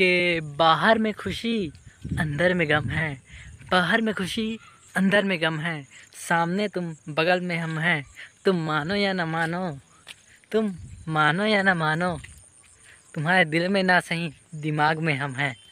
कि बाहर में खुशी अंदर में गम है बाहर में खुशी अंदर में गम है सामने तुम बगल में हम हैं तुम मानो या ना मानो तुम मानो या ना मानो तुम्हारे दिल में ना सही दिमाग में हम हैं